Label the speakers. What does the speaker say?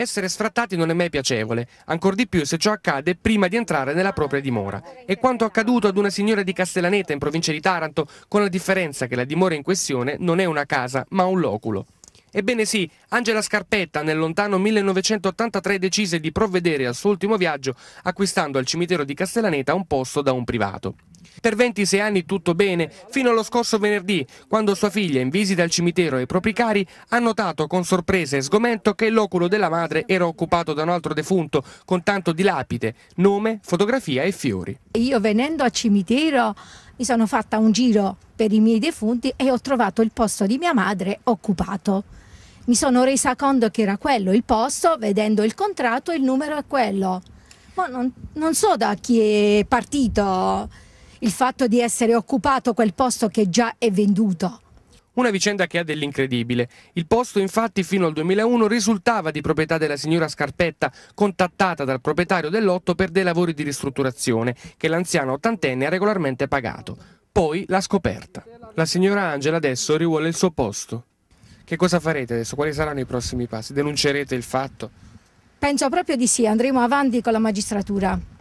Speaker 1: Essere sfrattati non è mai piacevole, ancor di più se ciò accade prima di entrare nella propria dimora. È quanto accaduto ad una signora di Castellaneta in provincia di Taranto, con la differenza che la dimora in questione non è una casa, ma un loculo. Ebbene sì, Angela Scarpetta nel lontano 1983 decise di provvedere al suo ultimo viaggio acquistando al cimitero di Castellaneta un posto da un privato. Per 26 anni tutto bene, fino allo scorso venerdì, quando sua figlia, in visita al cimitero e ai propri cari, ha notato con sorpresa e sgomento che l'oculo della madre era occupato da un altro defunto, con tanto di lapide, nome, fotografia
Speaker 2: e fiori. Io venendo al cimitero mi sono fatta un giro per i miei defunti e ho trovato il posto di mia madre occupato. Mi sono resa conto che era quello il posto, vedendo il contratto il numero è quello. Ma non, non so da chi è partito il fatto di essere occupato quel posto che già è venduto.
Speaker 1: Una vicenda che ha dell'incredibile. Il posto infatti fino al 2001 risultava di proprietà della signora Scarpetta, contattata dal proprietario dell'otto per dei lavori di ristrutturazione che l'anziana ottantenne ha regolarmente pagato. Poi la scoperta. La signora Angela adesso rivuole il suo posto. Che cosa farete adesso? Quali saranno i prossimi passi? Denuncerete il fatto?
Speaker 2: Penso proprio di sì, andremo avanti con la magistratura.